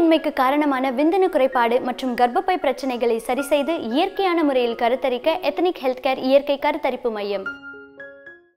இன்மைக்கு காரணமான விந்தணு குறைபாடு மற்றும் கர்ப்பப்பை பிரச்சனைகளை சரிசெய்து இயற்கையான முறையில் கருத்தரிக்க எத்தனிக் ஹெல்த் கேர் இயற்கை கருத்தரிப்பு மையம்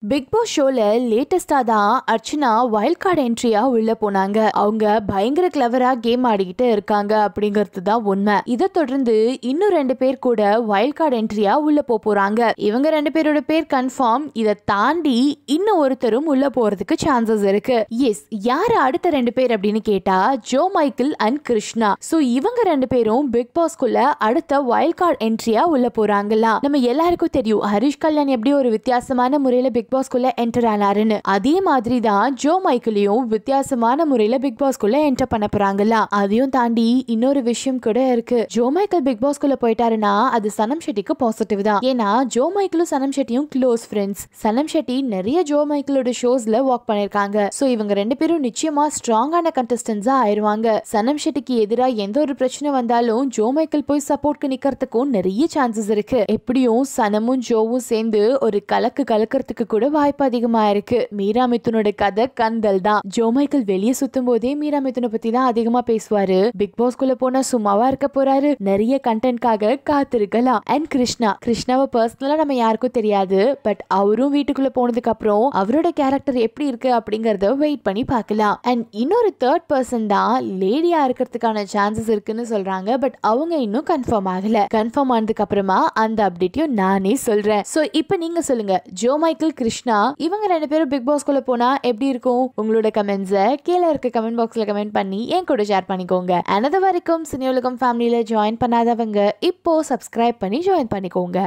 பிக் பாஸ் ஷோல லேட்டஸ்டா தான் அர்ச்சனா வைல்ட் கார்டு என்ட்ரியா உள்ள போனாங்க அவங்க பயங்கர கிளவரா கேம் ஆடிக்கிட்டு இருக்காங்க அப்படிங்கிறது தான் உண்மை இதை தொடர்ந்து இன்னும் ரெண்டு பேர் கூட வைல்ட் கார்டு என்ட்ரியா உள்ள போக போறாங்க இவங்க ரெண்டு பேரோட பேர் கன்ஃபார்ம் இதை தாண்டி இன்னும் ஒருத்தரும் உள்ள போறதுக்கு சான்சஸ் இருக்கு எஸ் யார் அடுத்த ரெண்டு பேர் அப்படின்னு கேட்டா ஜோ மைக்கிள் அண்ட் கிருஷ்ணா சோ இவங்க ரெண்டு பேரும் பிக் பாஸ்குள்ள அடுத்த வைல்ட் கார்டு என்ட்ரியா உள்ள போறாங்களா நம்ம எல்லாருக்கும் தெரியும் ஹரிஷ் கல்யாண் எப்படி ஒரு வித்தியாசமான முறையில பிக் பாஸ்குள்ள என்டர் ஆனாருன்னு அதே மாதிரி தான் ஜோ மைக்கிளையும் வித்தியாசமான முறையில பிக் பாஸ்குள்ள என்டர் பண்ண போறாங்களா அதையும் தாண்டி இன்னொரு விஷயம் கூட இருக்கு ஜோ மைக்கேல் பிக் பாஸ்குள்ள போயிட்டாருன்னா அது சனம் ஷெட்டிக்கு பாசிட்டிவ் தான் ஏன்னா ஜோ மைக்கிளும் சனம் ஷெட்டியும் க்ளோஸ் ஃப்ரெண்ட்ஸ் சனம் ஷெட்டி நிறைய ஜோ மைக்கிளோட ஷோஸ்ல வாக் பண்ணிருக்காங்க சோ இவங்க ரெண்டு பேரும் நிச்சயமா ஸ்ட்ராங்கான கண்டஸ்டன்ஸா ஆயிருவாங்க சனம் ஷெட்டிக்கு எதிராக எந்த ஒரு பிரச்சனை வந்தாலும் ஜோ மைக்கேல் போய் சப்போர்ட்க்கு நிக்கிறதுக்கும் நிறைய சான்சஸ் இருக்கு எப்படியும் சனமும் ஜோவும் சேர்ந்து ஒரு கலக்கு கலக்கிறதுக்கு கூட கூட வாய்ப்பு அதிகமா இருக்கு மீரா மித்துனோட கதை கந்தல் தான் ஜோ மைக்கேல் வெளியே சுத்தும் போதே மீரா மித்துனை பத்தி தான் அதிகமா பேசுவாரு பிக் பாஸ் குள்ள போனா சும்மாவா இருக்க போறாரு நிறைய கண்டென்ட்காக காத்திருக்கலாம் அண்ட் கிருஷ்ணா கிருஷ்ணாவை பர்சனலா நம்ம யாருக்கும் தெரியாது பட் அவரும் வீட்டுக்குள்ள போனதுக்கு அப்புறம் அவரோட கேரக்டர் எப்படி இருக்கு அப்படிங்கறத வெயிட் பண்ணி பார்க்கலாம் அண்ட் இன்னொரு தேர்ட் பர்சன் தான் லேடியா இருக்கிறதுக்கான சான்சஸ் இருக்குன்னு சொல்றாங்க பட் அவங்க இன்னும் கன்ஃபார்ம் ஆகல கன்ஃபார்ம் ஆனதுக்கு அப்புறமா அந்த அப்டேட்டையும் நானே சொல்றேன் சோ இப்போ நீங்க சொல்லுங்க ஜோ மைக்கேல் கிருஷ்ணா இவங்க ரெண்டு பேரும் பிக் குள்ள போனா எப்படி இருக்கும் உங்களோட கமெண்ட்ஸை கீழே இருக்க கமெண்ட் பாக்ஸ்ல கமெண்ட் பண்ணி என் கூட ஷேர் பண்ணிக்கோங்க அனது வரைக்கும் சினியுலகம் ஃபேமிலியில ஜாயின் பண்ணாதவங்க இப்போ சப்ஸ்கிரைப் பண்ணி ஜாயின் பண்ணிக்கோங்க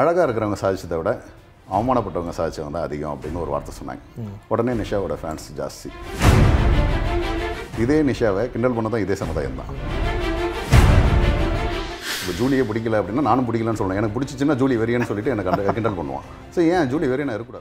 அழகாக இருக்கிறவங்க சாதிச்சதை விட அவமானப்பட்டவங்க சாதிச்சவங்க தான் அதிகம் அப்படின்னு ஒரு வார்த்தை சொன்னாங்க உடனே நிஷாவோட ஃபேன்ஸ் ஜாஸ்தி இதே நிஷாவை கிண்டல் பண்ண தான் இதே சமுதாயம் தான் இப்போ ஜூலியை பிடிக்கல அப்படின்னா நானும் பிடிக்கலன்னு சொல்லுவேன் எனக்கு பிடிச்சிச்சுன்னா ஜூலி வெறியன்னு சொல்லிட்டு எனக்கு கிண்டல் பண்ணுவான் ஸோ ஏன் ஜூலி வெறியனா இருக்கக்கூடாது